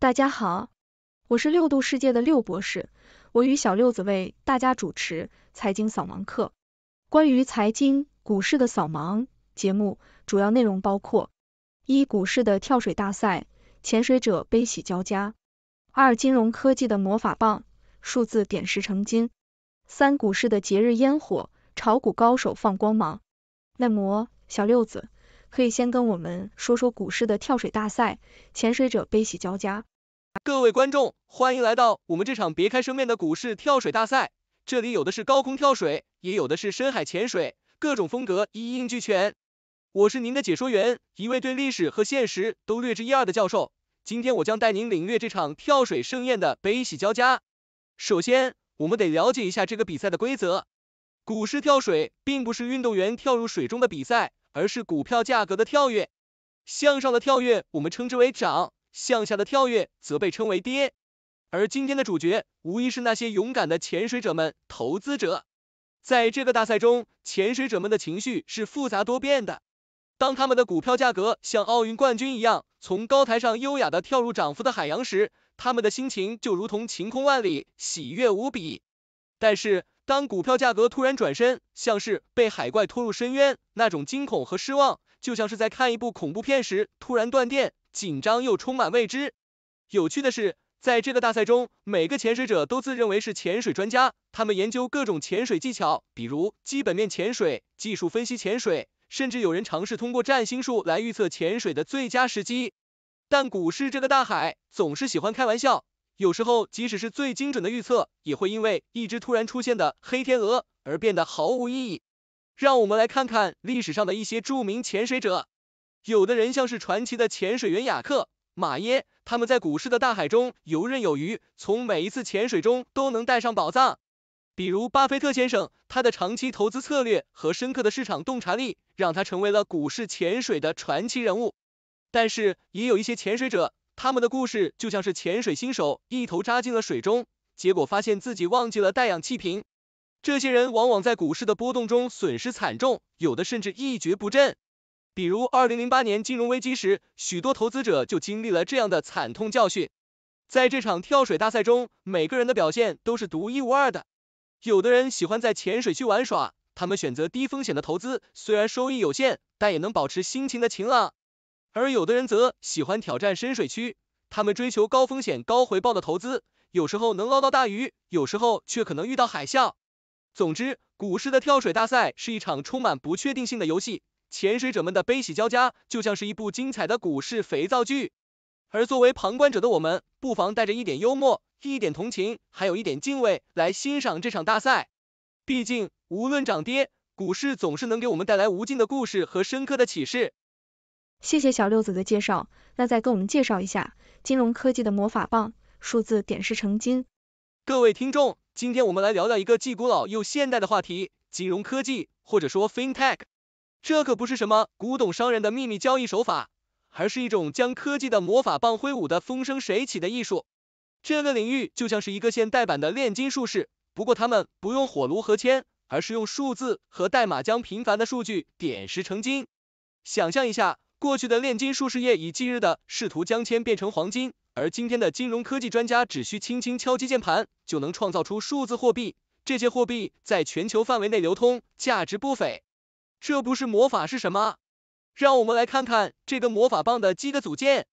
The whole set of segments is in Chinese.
大家好，我是六度世界的六博士，我与小六子为大家主持财经扫盲课。关于财经股市的扫盲节目，主要内容包括：一、股市的跳水大赛，潜水者悲喜交加；二、金融科技的魔法棒，数字点石成金；三、股市的节日烟火，炒股高手放光芒。那么，小六子可以先跟我们说说股市的跳水大赛，潜水者悲喜交加。各位观众，欢迎来到我们这场别开生面的股市跳水大赛。这里有的是高空跳水，也有的是深海潜水，各种风格一应俱全。我是您的解说员，一位对历史和现实都略知一二的教授。今天我将带您领略这场跳水盛宴的悲喜交加。首先，我们得了解一下这个比赛的规则。股市跳水并不是运动员跳入水中的比赛，而是股票价格的跳跃。向上的跳跃我们称之为涨。向下的跳跃则被称为跌，而今天的主角无疑是那些勇敢的潜水者们。投资者在这个大赛中，潜水者们的情绪是复杂多变的。当他们的股票价格像奥运冠军一样，从高台上优雅的跳入涨幅的海洋时，他们的心情就如同晴空万里，喜悦无比。但是，当股票价格突然转身，像是被海怪拖入深渊，那种惊恐和失望，就像是在看一部恐怖片时突然断电。紧张又充满未知。有趣的是，在这个大赛中，每个潜水者都自认为是潜水专家，他们研究各种潜水技巧，比如基本面潜水、技术分析潜水，甚至有人尝试通过占星术来预测潜水的最佳时机。但股市这个大海总是喜欢开玩笑，有时候即使是最精准的预测，也会因为一只突然出现的黑天鹅而变得毫无意义。让我们来看看历史上的一些著名潜水者。有的人像是传奇的潜水员雅克马耶，他们在股市的大海中游刃有余，从每一次潜水中都能带上宝藏。比如巴菲特先生，他的长期投资策略和深刻的市场洞察力，让他成为了股市潜水的传奇人物。但是也有一些潜水者，他们的故事就像是潜水新手一头扎进了水中，结果发现自己忘记了带氧气瓶。这些人往往在股市的波动中损失惨重，有的甚至一蹶不振。比如二零零八年金融危机时，许多投资者就经历了这样的惨痛教训。在这场跳水大赛中，每个人的表现都是独一无二的。有的人喜欢在浅水区玩耍，他们选择低风险的投资，虽然收益有限，但也能保持心情的晴朗。而有的人则喜欢挑战深水区，他们追求高风险高回报的投资，有时候能捞到大鱼，有时候却可能遇到海啸。总之，股市的跳水大赛是一场充满不确定性的游戏。潜水者们的悲喜交加，就像是一部精彩的股市肥皂剧。而作为旁观者的我们，不妨带着一点幽默、一点同情，还有一点敬畏来欣赏这场大赛。毕竟，无论涨跌，股市总是能给我们带来无尽的故事和深刻的启示。谢谢小六子的介绍，那再跟我们介绍一下金融科技的魔法棒——数字点石成金。各位听众，今天我们来聊聊一个既古老又现代的话题：金融科技，或者说 FinTech。这可不是什么古董商人的秘密交易手法，而是一种将科技的魔法棒挥舞的风生水起的艺术。这个领域就像是一个现代版的炼金术士，不过他们不用火炉和铅，而是用数字和代码将平凡的数据点石成金。想象一下，过去的炼金术士夜以继日的试图将铅变成黄金，而今天的金融科技专家只需轻轻敲击键盘，就能创造出数字货币。这些货币在全球范围内流通，价值不菲。这不是魔法是什么？让我们来看看这个魔法棒的几个组件。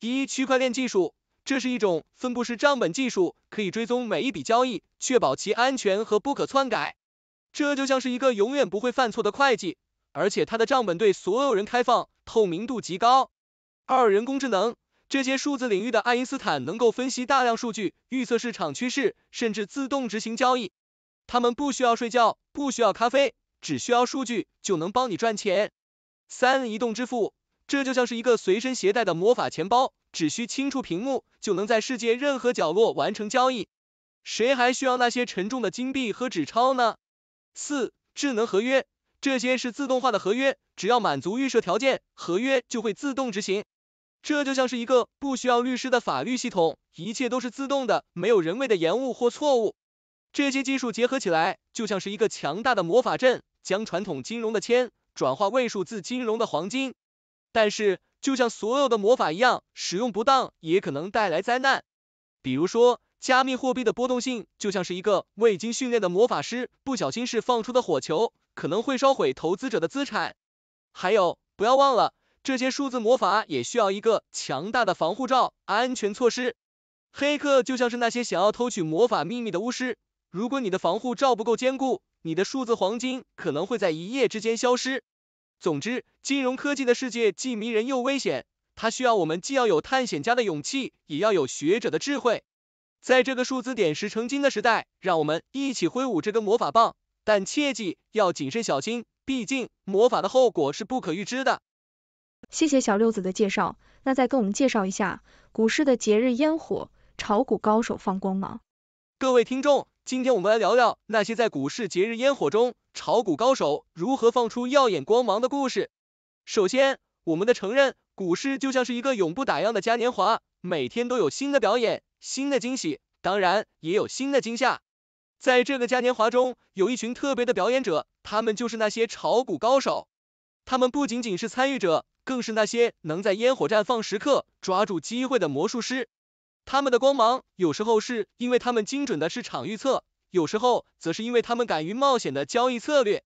一、区块链技术，这是一种分布式账本技术，可以追踪每一笔交易，确保其安全和不可篡改。这就像是一个永远不会犯错的会计，而且它的账本对所有人开放，透明度极高。二、人工智能，这些数字领域的爱因斯坦能够分析大量数据，预测市场趋势，甚至自动执行交易。他们不需要睡觉，不需要咖啡。只需要数据就能帮你赚钱。三、移动支付，这就像是一个随身携带的魔法钱包，只需轻触屏幕就能在世界任何角落完成交易。谁还需要那些沉重的金币和纸钞呢？四、智能合约，这些是自动化的合约，只要满足预设条件，合约就会自动执行。这就像是一个不需要律师的法律系统，一切都是自动的，没有人为的延误或错误。这些技术结合起来，就像是一个强大的魔法阵，将传统金融的铅转化为数字金融的黄金。但是，就像所有的魔法一样，使用不当也可能带来灾难。比如说，加密货币的波动性就像是一个未经训练的魔法师不小心释放出的火球，可能会烧毁投资者的资产。还有，不要忘了，这些数字魔法也需要一个强大的防护罩、安全措施。黑客就像是那些想要偷取魔法秘密的巫师。如果你的防护罩不够坚固，你的数字黄金可能会在一夜之间消失。总之，金融科技的世界既迷人又危险，它需要我们既要有探险家的勇气，也要有学者的智慧。在这个数字点石成金的时代，让我们一起挥舞这根魔法棒，但切记要谨慎小心，毕竟魔法的后果是不可预知的。谢谢小六子的介绍，那再跟我们介绍一下股市的节日烟火，炒股高手放光芒。各位听众。今天我们来聊聊那些在股市节日烟火中炒股高手如何放出耀眼光芒的故事。首先，我们的承认，股市就像是一个永不打烊的嘉年华，每天都有新的表演、新的惊喜，当然也有新的惊吓。在这个嘉年华中，有一群特别的表演者，他们就是那些炒股高手。他们不仅仅是参与者，更是那些能在烟火绽放时刻抓住机会的魔术师。他们的光芒，有时候是因为他们精准的市场预测，有时候则是因为他们敢于冒险的交易策略。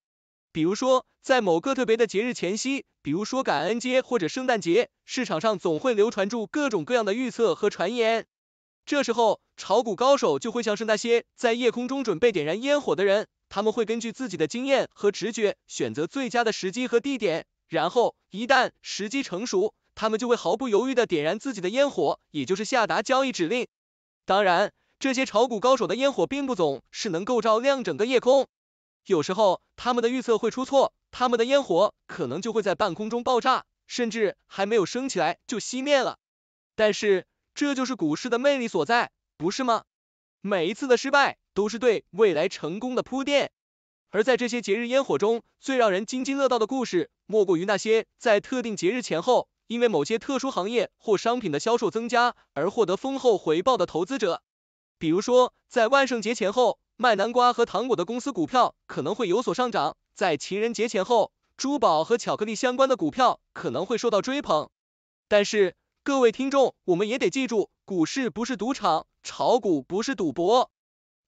比如说，在某个特别的节日前夕，比如说感恩节或者圣诞节，市场上总会流传住各种各样的预测和传言。这时候，炒股高手就会像是那些在夜空中准备点燃烟火的人，他们会根据自己的经验和直觉，选择最佳的时机和地点，然后一旦时机成熟。他们就会毫不犹豫的点燃自己的烟火，也就是下达交易指令。当然，这些炒股高手的烟火并不总是能够照亮整个夜空，有时候他们的预测会出错，他们的烟火可能就会在半空中爆炸，甚至还没有升起来就熄灭了。但是这就是股市的魅力所在，不是吗？每一次的失败都是对未来成功的铺垫。而在这些节日烟火中最让人津津乐道的故事，莫过于那些在特定节日前后。因为某些特殊行业或商品的销售增加而获得丰厚回报的投资者，比如说，在万圣节前后卖南瓜和糖果的公司股票可能会有所上涨，在情人节前后，珠宝和巧克力相关的股票可能会受到追捧。但是，各位听众，我们也得记住，股市不是赌场，炒股不是赌博。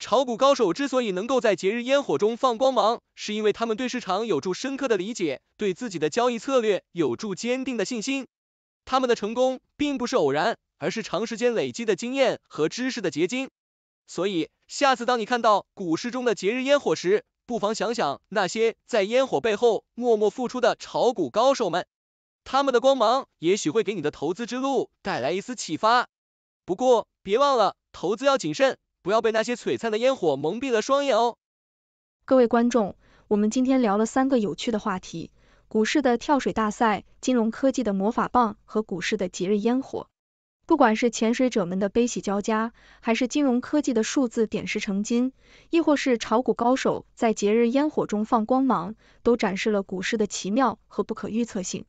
炒股高手之所以能够在节日烟火中放光芒，是因为他们对市场有着深刻的理解，对自己的交易策略有着坚定的信心。他们的成功并不是偶然，而是长时间累积的经验和知识的结晶。所以，下次当你看到股市中的节日烟火时，不妨想想那些在烟火背后默默付出的炒股高手们，他们的光芒也许会给你的投资之路带来一丝启发。不过，别忘了投资要谨慎。不要被那些璀璨的烟火蒙蔽了双眼哦！各位观众，我们今天聊了三个有趣的话题：股市的跳水大赛、金融科技的魔法棒和股市的节日烟火。不管是潜水者们的悲喜交加，还是金融科技的数字点石成金，亦或是炒股高手在节日烟火中放光芒，都展示了股市的奇妙和不可预测性。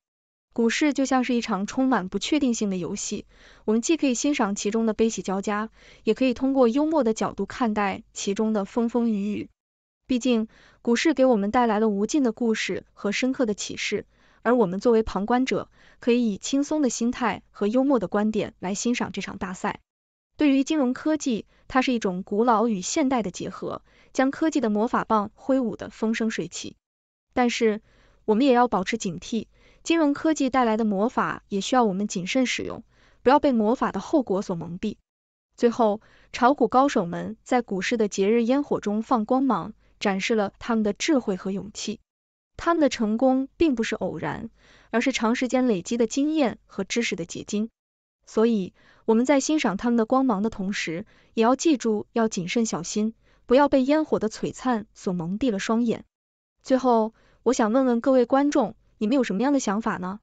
股市就像是一场充满不确定性的游戏，我们既可以欣赏其中的悲喜交加，也可以通过幽默的角度看待其中的风风雨雨。毕竟，股市给我们带来了无尽的故事和深刻的启示，而我们作为旁观者，可以以轻松的心态和幽默的观点来欣赏这场大赛。对于金融科技，它是一种古老与现代的结合，将科技的魔法棒挥舞得风生水起。但是，我们也要保持警惕。金融科技带来的魔法也需要我们谨慎使用，不要被魔法的后果所蒙蔽。最后，炒股高手们在股市的节日烟火中放光芒，展示了他们的智慧和勇气。他们的成功并不是偶然，而是长时间累积的经验和知识的结晶。所以，我们在欣赏他们的光芒的同时，也要记住要谨慎小心，不要被烟火的璀璨所蒙蔽了双眼。最后，我想问问各位观众。你们有什么样的想法呢？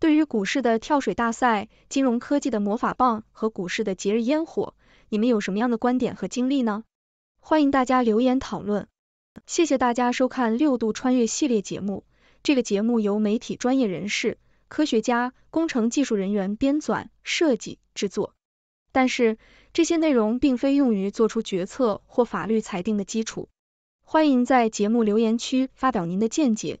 对于股市的跳水大赛、金融科技的魔法棒和股市的节日烟火，你们有什么样的观点和经历呢？欢迎大家留言讨论。谢谢大家收看六度穿越系列节目。这个节目由媒体专业人士、科学家、工程技术人员编纂、设计、制作，但是这些内容并非用于做出决策或法律裁定的基础。欢迎在节目留言区发表您的见解。